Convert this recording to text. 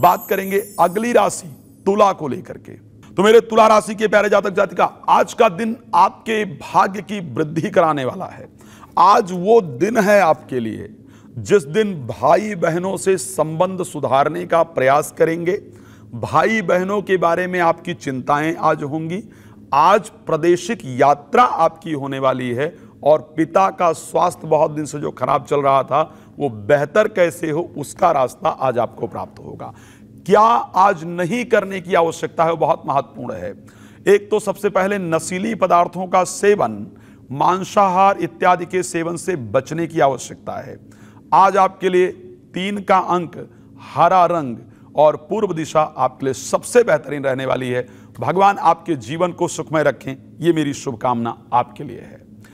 बात करेंगे अगली राशि तुला को लेकर के तो मेरे तुला राशि के प्यारे जातक जातिका आज का दिन आपके भाग्य की वृद्धि कराने वाला है आज वो दिन है आपके लिए जिस दिन भाई बहनों से संबंध सुधारने का प्रयास करेंगे भाई बहनों के बारे में आपकी चिंताएं आज होंगी आज प्रदेशिक यात्रा आपकी होने वाली है और पिता का स्वास्थ्य बहुत दिन से जो खराब चल रहा था वो बेहतर कैसे हो उसका रास्ता आज आपको प्राप्त होगा क्या आज नहीं करने की आवश्यकता है बहुत महत्वपूर्ण है एक तो सबसे पहले नशीली पदार्थों का सेवन मांसाहार इत्यादि के सेवन से बचने की आवश्यकता है आज आपके लिए तीन का अंक हरा रंग और पूर्व दिशा आपके लिए सबसे बेहतरीन रहने वाली है भगवान आपके जीवन को सुखमय रखें ये मेरी शुभकामना आपके लिए है